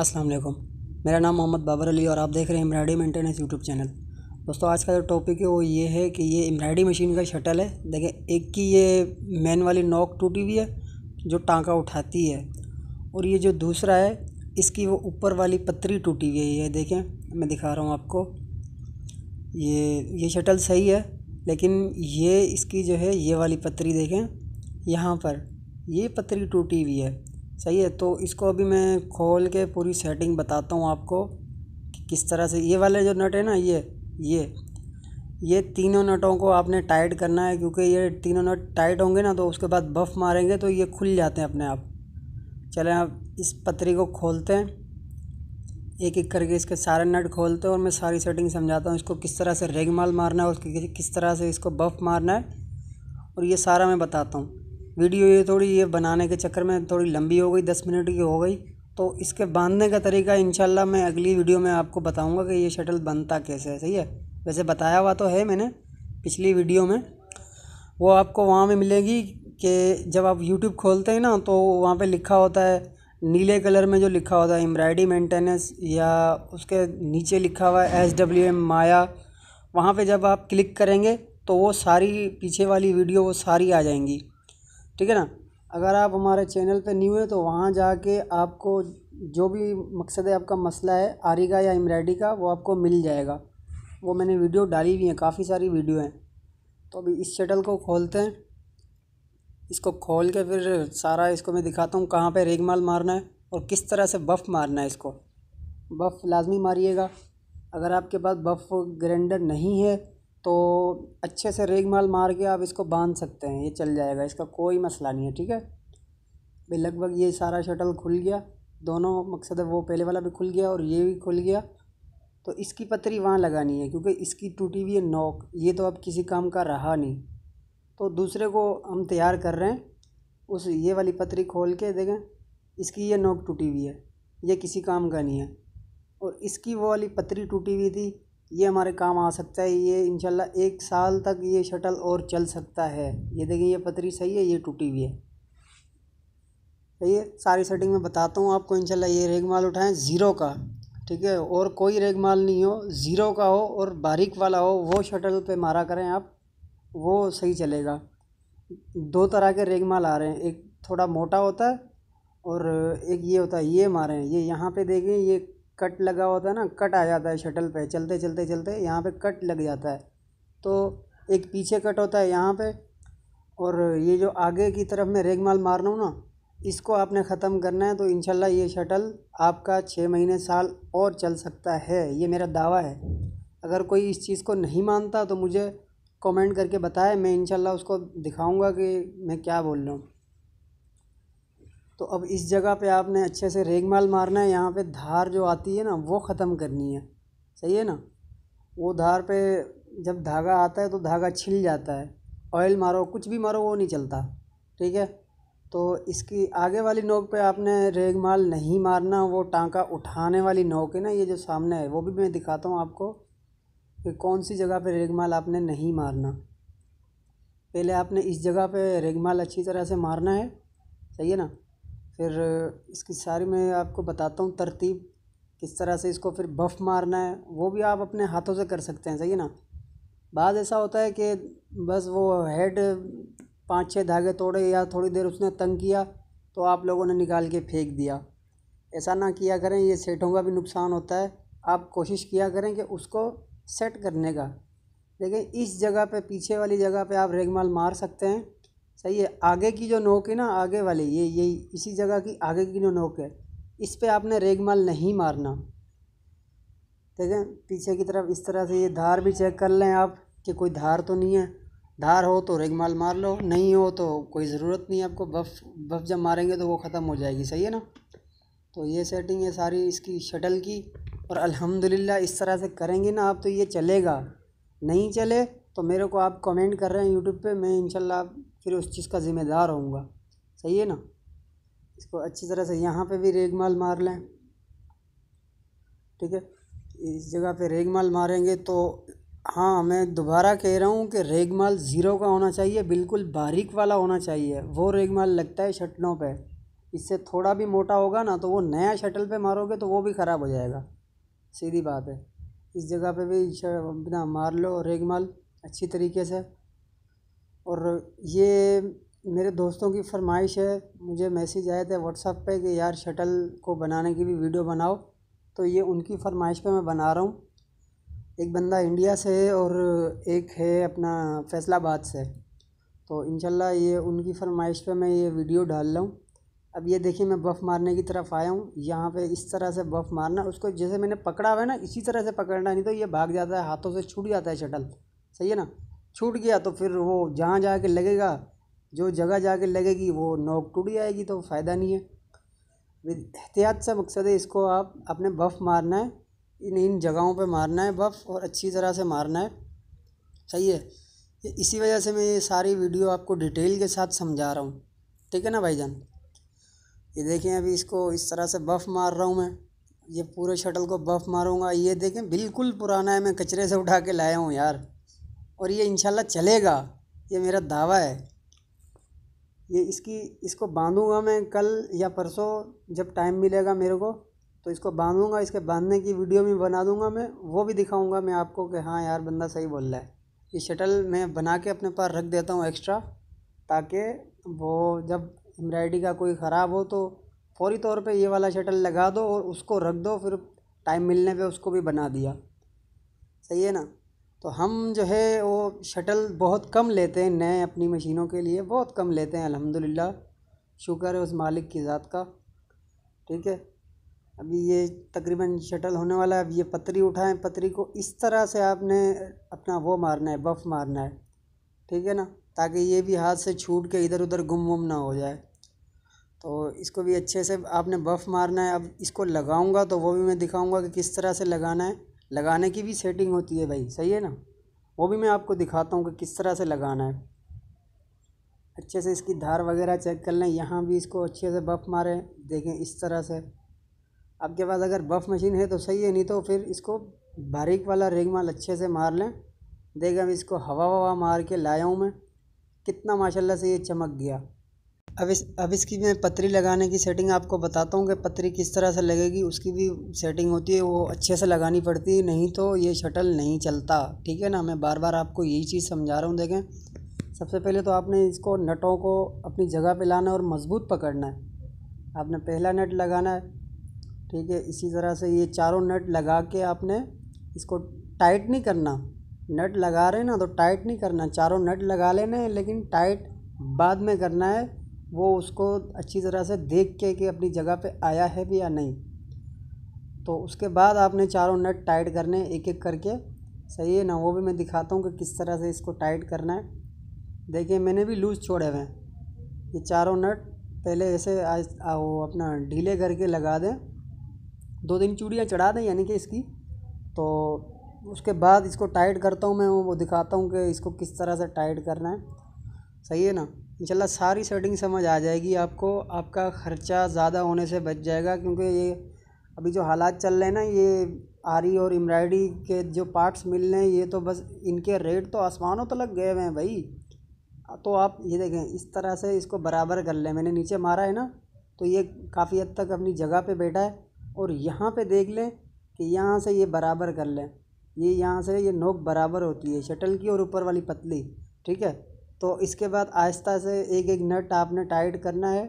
अस्सलाम वालेकुम मेरा नाम मोहम्मद बाबर अली और आप देख रहे हैं एम्ब्रायडरी मेंटेनेंस यूट्यूब चैनल दोस्तों आज का जो टॉपिक है वो ये है कि ये एम्ब्रायडरी मशीन का शटल है देखें एक की ये मैन वाली नॉक टूटी हुई है जो टांका उठाती है और ये जो दूसरा है इसकी वो ऊपर वाली पतरी टूटी हुई है देखें मैं दिखा रहा हूँ आपको ये ये शटल सही है लेकिन ये इसकी जो है ये वाली पतरी देखें यहाँ पर ये पतरी टूटी हुई है सही है तो इसको अभी मैं खोल के पूरी सेटिंग बताता हूँ आपको कि किस तरह से ये वाले जो नट है ना ये ये ये तीनों नटों को आपने टाइट करना है क्योंकि ये तीनों नट टाइट होंगे ना तो उसके बाद बफ मारेंगे तो ये खुल जाते हैं अपने आप चलें आप इस पतरी को खोलते हैं एक एक करके इसके सारे नट खोलते हैं और मैं सारी सेटिंग समझाता हूँ इसको किस तरह से रेगमाल मारना है और किस तरह से इसको बफ मारना है और ये सारा मैं बताता हूँ वीडियो ये थोड़ी ये बनाने के चक्कर में थोड़ी लंबी हो गई दस मिनट की हो गई तो इसके बांधने का तरीका इनशाला मैं अगली वीडियो में आपको बताऊंगा कि ये शटल बनता कैसे है सही है वैसे बताया हुआ तो है मैंने पिछली वीडियो में वो आपको वहाँ में मिलेगी कि जब आप यूट्यूब खोलते हैं ना तो वहाँ पे लिखा होता है नीले कलर में जो लिखा होता है एम्ब्रायडरी मेंटेनेंस या उसके नीचे लिखा हुआ है एस डब्ल्यू एम माया वहाँ पे जब आप क्लिक करेंगे तो वो सारी पीछे वाली वीडियो वो सारी आ जाएंगी ठीक है ना अगर आप हमारे चैनल पे न्यू है तो वहाँ जाके आपको जो भी मकसद है आपका मसला है आरी का या एम्ब्रायडरी का वो आपको मिल जाएगा वो मैंने वीडियो डाली हुई है काफ़ी सारी वीडियो हैं तो अभी इस शटल को खोलते हैं इसको खोल के फिर सारा इसको मैं दिखाता हूँ कहाँ पे रेगमाल मारना है और किस तरह से बफ़ मारना है इसको बफ़ लाजमी मारिएगा अगर आपके पास बफ़ ग्रैंडर नहीं है तो अच्छे से रेग माल मार के आप इसको बांध सकते हैं ये चल जाएगा इसका कोई मसला नहीं है ठीक है भाई लगभग ये सारा शटल खुल गया दोनों मकसद है वो पहले वाला भी खुल गया और ये भी खुल गया तो इसकी पतरी वहाँ लगानी है क्योंकि इसकी टूटी हुई है नोक ये तो अब किसी काम का रहा नहीं तो दूसरे को हम तैयार कर रहे हैं उस ये वाली पतरी खोल के देखें इसकी ये नोक टूटी हुई है ये किसी काम का नहीं है और इसकी वो वाली पतरी टूटी हुई थी ये हमारे काम आ सकता है ये इनशाला एक साल तक ये शटल और चल सकता है ये देखें ये पतरी सही है ये टूटी हुई है सही है सारी सेटिंग में बताता हूँ आपको इनशाला ये रेग माल उठाएँ ज़ीरो का ठीक है और कोई रेग माल नहीं हो ज़ीरो का हो और बारीक वाला हो वो शटल पे मारा करें आप वो सही चलेगा दो तरह के रेग माल आ रहे हैं एक थोड़ा मोटा होता है और एक ये होता है ये मारें ये यहाँ पे देखें ये कट लगा होता है ना कट आ जाता है शटल पे चलते चलते चलते यहाँ पे कट लग जाता है तो एक पीछे कट होता है यहाँ पे और ये जो आगे की तरफ मैं रेग माल मार रहा हूँ ना इसको आपने ख़त्म करना है तो इन ये शटल आपका छः महीने साल और चल सकता है ये मेरा दावा है अगर कोई इस चीज़ को नहीं मानता तो मुझे कमेंट करके बताए मैं इन उसको दिखाऊंगा कि मैं क्या बोल रहा हूँ तो अब इस जगह पे आपने अच्छे से रेगमाल मारना है यहाँ पे धार जो आती है ना वो ख़त्म करनी है सही है ना वो धार पे जब धागा आता है तो धागा छिल जाता है ऑयल मारो कुछ भी मारो वो नहीं चलता ठीक है तो इसकी आगे वाली नोक पे आपने रेग माल नहीं मारना वो टांका उठाने वाली नोक है ना ये जो सामने है वो भी मैं दिखाता हूँ आपको कि कौन सी जगह पर रेगमाल आपने नहीं मारना पहले आपने इस जगह पर रेगमाल अच्छी तरह से मारना है सही है ना फिर इसकी सारी मैं आपको बताता हूँ तरतीब किस तरह से इसको फिर बफ़ मारना है वो भी आप अपने हाथों से कर सकते हैं सही है ना बाद ऐसा होता है कि बस वो हेड पाँच छः धागे तोड़े या थोड़ी देर उसने तंग किया तो आप लोगों ने निकाल के फेंक दिया ऐसा ना किया करें ये सेटों का भी नुकसान होता है आप कोशिश किया करें कि उसको सेट करने का लेकिन इस जगह पे पीछे वाली जगह पे आप रेगमाल मार सकते हैं सही है आगे की जो नोक है ना आगे वाली ये ये इसी जगह की आगे की जो नोक है इस पर आपने रेगमाल नहीं मारना ठीक है पीछे की तरफ इस तरह से ये धार भी चेक कर लें आप कि कोई धार तो नहीं है धार हो तो रेगमाल मार लो नहीं हो तो कोई ज़रूरत नहीं आपको बफ बफ जब मारेंगे तो वो ख़त्म हो जाएगी सही है ना तो ये सेटिंग है सारी इसकी शटल की और अल्हम्दुलिल्लाह इस तरह से करेंगे ना आप तो ये चलेगा नहीं चले तो मेरे को आप कमेंट कर रहे हैं यूट्यूब पे मैं इनशाला फिर उस चीज़ का ज़िम्मेदार होऊंगा सही है ना इसको अच्छी तरह से यहाँ पे भी रेगमाल मार लें ठीक है इस जगह पे रेग माल मारेंगे तो हाँ मैं दोबारा कह रहा हूँ कि रेग माल ज़ीरो का होना चाहिए बिल्कुल बारीक वाला होना चाहिए वो रेग माल लगता है शटलों पर इससे थोड़ा भी मोटा होगा ना तो वो नया शटल पर मारोगे तो वो भी ख़राब हो जाएगा सीधी बात है इस जगह पे भी अपना मार लो रेगमाल अच्छी तरीके से और ये मेरे दोस्तों की फरमाइश है मुझे मैसेज आया था व्हाट्सअप पे कि यार शटल को बनाने की भी वीडियो बनाओ तो ये उनकी फरमाइश पे मैं बना रहा हूँ एक बंदा इंडिया से है और एक है अपना फैसलाबाद से तो इन ये उनकी फरमाइश पे मैं ये वीडियो डाल रहा हूँ अब ये देखिए मैं बफ़ मारने की तरफ आया हूँ यहाँ पे इस तरह से बफ़ मारना उसको जैसे मैंने पकड़ा हुआ है ना इसी तरह से पकड़ना नहीं तो ये भाग जाता है हाथों से छूट जाता है शटल सही है ना छूट गया तो फिर वो जहाँ जा कर लगेगा जो जगह जा कर लगेगी वो नोक टूट जाएगी तो फ़ायदा नहीं है एहतियात से मकसद है इसको आप अपने बफ मारना है इन इन जगहों पे मारना है बफ और अच्छी तरह से मारना है सही है इसी वजह से मैं ये सारी वीडियो आपको डिटेल के साथ समझा रहा हूँ ठीक है ना भाईजान ये देखें अभी इसको इस तरह से बफ मार रहा हूँ मैं ये पूरे शटल को बफ मारूंगा ये देखें बिल्कुल पुराना है मैं कचरे से उठा के लाया हूँ यार और ये इंशाल्लाह चलेगा ये मेरा दावा है ये इसकी इसको बांधूंगा मैं कल या परसों जब टाइम मिलेगा मेरे को तो इसको बांधूंगा इसके बांधने की वीडियो भी बना दूंगा मैं वो भी दिखाऊंगा मैं आपको कि हाँ यार बंदा सही बोल रहा है ये शटल मैं बना के अपने पास रख देता हूँ एक्स्ट्रा ताकि वो जब एम्ब्रायडरी का कोई ख़राब हो तो फौरी तौर पे ये वाला शटल लगा दो और उसको रख दो फिर टाइम मिलने पे उसको भी बना दिया सही है ना तो हम जो है वो शटल बहुत कम लेते हैं नए अपनी मशीनों के लिए बहुत कम लेते हैं अल्हम्दुलिल्लाह शुक्र है उस मालिक की ज़ात का ठीक है अभी ये तकरीबन शटल होने वाला है अब ये पतरी उठाएं पतरी को इस तरह से आपने अपना वो मारना है बफ़ मारना है ठीक है ना ताकि ये भी हाथ से छूट के इधर उधर गुम वुम ना हो जाए तो इसको भी अच्छे से आपने बफ़ मारना है अब इसको लगाऊंगा तो वो भी मैं दिखाऊंगा कि किस तरह से लगाना है लगाने की भी सेटिंग होती है भाई सही है ना वो भी मैं आपको दिखाता हूँ कि किस तरह से लगाना है अच्छे से इसकी धार वगैरह चेक कर लें यहाँ भी इसको अच्छे से बफ़ मारें देखें इस तरह से आपके पास अगर बफ़ मशीन है तो सही है नहीं तो फिर इसको बारीक वाला रेग माल अच्छे से मार लें देखें इसको हवा हवा मार के लाया हूँ मैं कितना माशाल्लाह से ये चमक गया अब इस अब इसकी मैं पतरी लगाने की सेटिंग आपको बताता हूँ कि पतरी किस तरह से लगेगी उसकी भी सेटिंग होती है वो अच्छे से लगानी पड़ती है नहीं तो ये शटल नहीं चलता ठीक है ना मैं बार बार आपको यही चीज़ समझा रहा हूँ देखें सबसे पहले तो आपने इसको नटों को अपनी जगह पे लाना है और मज़बूत पकड़ना है आपने पहला नट लगाना है ठीक है इसी तरह से ये चारों नट लगा के आपने इसको टाइट नहीं करना नट लगा रहे ना तो टाइट नहीं करना चारों नट लगा लेने लेकिन टाइट बाद में करना है वो उसको अच्छी तरह से देख के कि अपनी जगह पे आया है भी या नहीं तो उसके बाद आपने चारों नट टाइट करने एक एक करके सही है ना वो भी मैं दिखाता हूँ कि किस तरह से इसको टाइट करना है देखिए मैंने भी लूज़ छोड़े हुए हैं ये चारों नट पहले ऐसे आज वो अपना ढीले करके लगा दें दो तीन चूड़ियाँ चढ़ा दें यानी कि इसकी तो उसके बाद इसको टाइट करता हूँ मैं वो दिखाता हूँ कि इसको किस तरह से टाइट करना है सही है ना इंशाल्लाह सारी सेटिंग समझ आ जाएगी आपको आपका खर्चा ज़्यादा होने से बच जाएगा क्योंकि ये अभी जो हालात चल रहे हैं ना ये आरी और एम्ब्रॉयडरी के जो पार्ट्स मिल रहे हैं ये तो बस इनके रेट तो आसमानों तो लग गए हुए हैं भाई तो आप ये देखें इस तरह से इसको बराबर कर लें मैंने नीचे मारा है ना तो ये काफ़ी हद तक अपनी जगह पे बैठा है और यहाँ पे देख लें कि यहाँ से ये बराबर कर लें ये यहाँ से ये नोक बराबर होती है शटल की और ऊपर वाली पतली ठीक है तो इसके बाद आहिस्ता से एक एक नट आपने टाइट करना है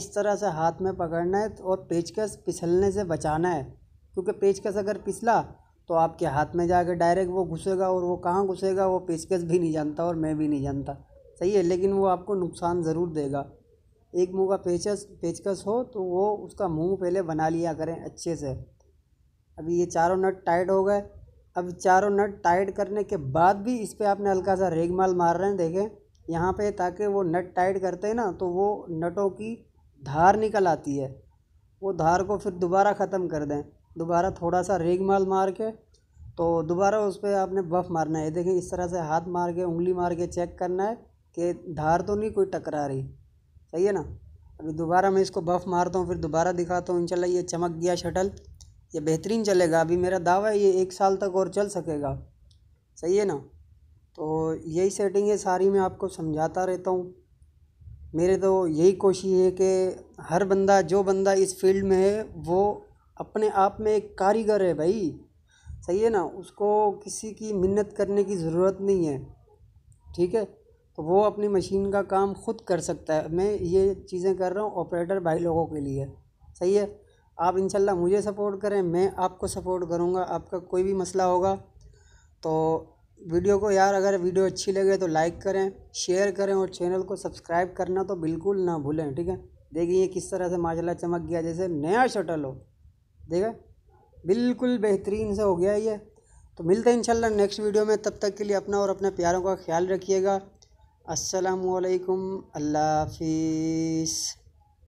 इस तरह से हाथ में पकड़ना है और पेचकस पिसलने से बचाना है क्योंकि पेचकस अगर पिसला तो आपके हाथ में जाकर डायरेक्ट वो घुसेगा और वो कहाँ घुसेगा वो पेचकस भी नहीं जानता और मैं भी नहीं जानता सही है लेकिन वो आपको नुकसान ज़रूर देगा एक मुँह का पेचस पेचकस हो तो वो उसका मुँह पहले बना लिया करें अच्छे से अभी ये चारों नट टाइट हो गए अब चारों नट टाइट करने के बाद भी इस पर आपने हल्का सा रेग माल मार रहे हैं देखें यहाँ पे ताकि वो नट टाइट करते हैं ना तो वो नटों की धार निकल आती है वो धार को फिर दोबारा ख़त्म कर दें दोबारा थोड़ा सा रेग माल मार के तो दोबारा उस पर आपने बफ मारना है देखें इस तरह से हाथ मार के उंगली मार के चेक करना है कि धार तो नहीं कोई टकरा रही सही है ना अभी दोबारा मैं इसको बफ मारता हूँ फिर दोबारा दिखाता हूँ इनशाला ये चमक गया शटल ये बेहतरीन चलेगा अभी मेरा दावा है ये एक साल तक और चल सकेगा सही है ना तो यही सेटिंग है सारी मैं आपको समझाता रहता हूँ मेरे तो यही कोशिश है कि हर बंदा जो बंदा इस फील्ड में है वो अपने आप में एक कारीगर है भाई सही है ना उसको किसी की मिन्नत करने की ज़रूरत नहीं है ठीक है तो वो अपनी मशीन का काम खुद कर सकता है मैं ये चीज़ें कर रहा हूँ ऑपरेटर भाई लोगों के लिए सही है आप इंशाल्लाह मुझे सपोर्ट करें मैं आपको सपोर्ट करूँगा आपका कोई भी मसला होगा तो वीडियो को यार अगर वीडियो अच्छी लगे तो लाइक करें शेयर करें और चैनल को सब्सक्राइब करना तो बिल्कुल ना भूलें ठीक है देखिए किस तरह से माशाल्लाह चमक गया जैसे नया शटल हो देखा बिल्कुल बेहतरीन से हो गया ये तो मिलते हैं इंशाल्लाह नेक्स्ट वीडियो में तब तक के लिए अपना और अपने प्यारों का ख्याल रखिएगा असलकम अल्लाह हाफिज़